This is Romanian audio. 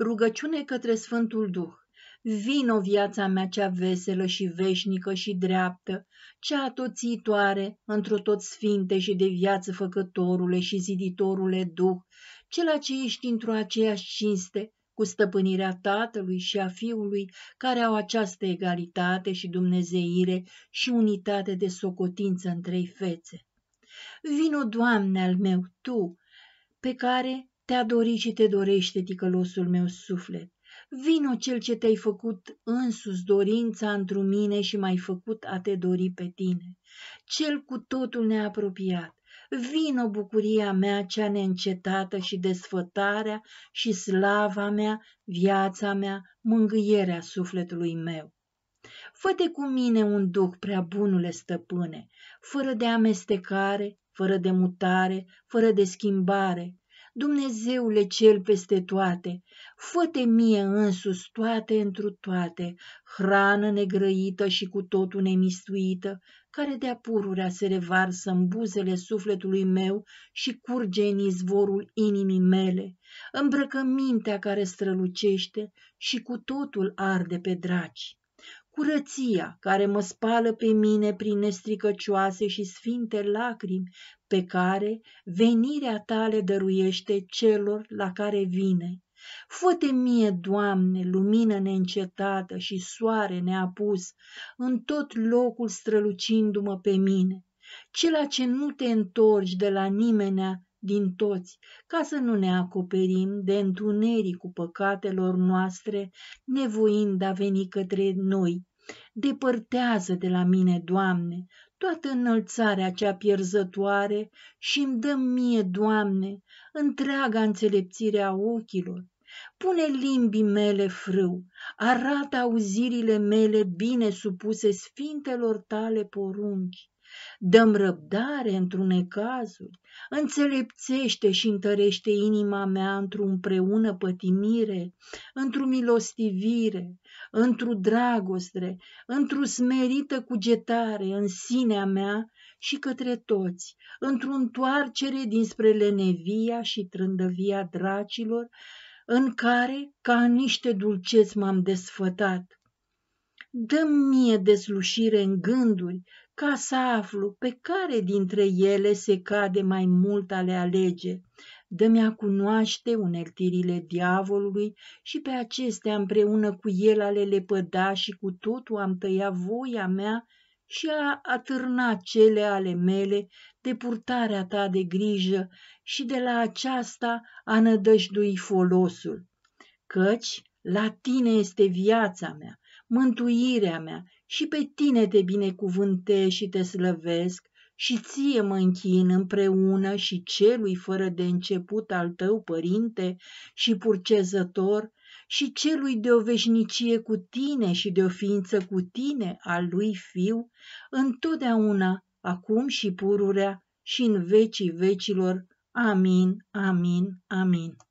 Rugăciune către Sfântul Duh. Vino viața mea cea veselă și veșnică și dreaptă, cea atoțitoare, într-o tot sfinte și de viață făcătorule și ziditorule Duh, cela ce ești într-o aceeași cinste, cu stăpânirea Tatălui și a Fiului, care au această egalitate și dumnezeire și unitate de socotință în trei fețe. Vino, Doamne al meu, Tu, pe care te-a dorit și te dorește, ticălosul meu suflet. Vino cel ce te-ai făcut însus dorința întru mine și m-ai făcut a te dori pe tine. Cel cu totul neapropiat, vino bucuria mea cea neîncetată și desfătarea și slava mea, viața mea, mângâierea sufletului meu. Fă-te cu mine un duc prea bunule stăpâne, fără de amestecare, fără de mutare, fără de schimbare, Dumnezeule cel peste toate, fă-te mie însus toate întru toate, hrană negrăită și cu totul nemistuită, care de-a pururea se revarsă în buzele sufletului meu și curge în izvorul inimii mele, îmbrăcămintea care strălucește și cu totul arde pe draci curăția care mă spală pe mine prin nestricăcioase și sfinte lacrimi pe care venirea ta le dăruiește celor la care vine. Fă-te mie, Doamne, lumină neîncetată și soare neapus, în tot locul strălucindu-mă pe mine. Cela ce nu te întorci de la nimenea din toți, ca să nu ne acoperim de cu păcatelor noastre, nevoind a veni către noi. Depărtează de la mine, Doamne, toată înălțarea cea pierzătoare și îmi dă mie, Doamne, întreaga înțelepțire a ochilor. Pune limbii mele frâu, arată auzirile mele bine supuse sfintelor tale porunci. Dăm răbdare într-un cazuri, înțelepțește și întărește inima mea într-un preună pătimire, într-o milostivire, într-o dragoste, într-o smerită cugetare în sinea mea și către toți, într-o întoarcere dinspre lenevia și trândăvia dracilor, în care, ca niște dulceți, m-am desfătat, dă-mi mie deslușire în gânduri, ca să aflu pe care dintre ele se cade mai mult a le alege. Dă-mi a cunoaște uneltirile diavolului și pe acestea împreună cu el ale lepăda și cu totul am tăia voia mea și a atârna cele ale mele de purtarea ta de grijă și de la aceasta a nădăjdui folosul. Căci la tine este viața mea mântuirea mea, și pe tine te binecuvântez și te slăvesc, și ție mă închin împreună și celui fără de început al tău, Părinte, și purcezător, și celui de o veșnicie cu tine și de o ființă cu tine al lui Fiu, întotdeauna, acum și pururea și în vecii vecilor. Amin, amin, amin.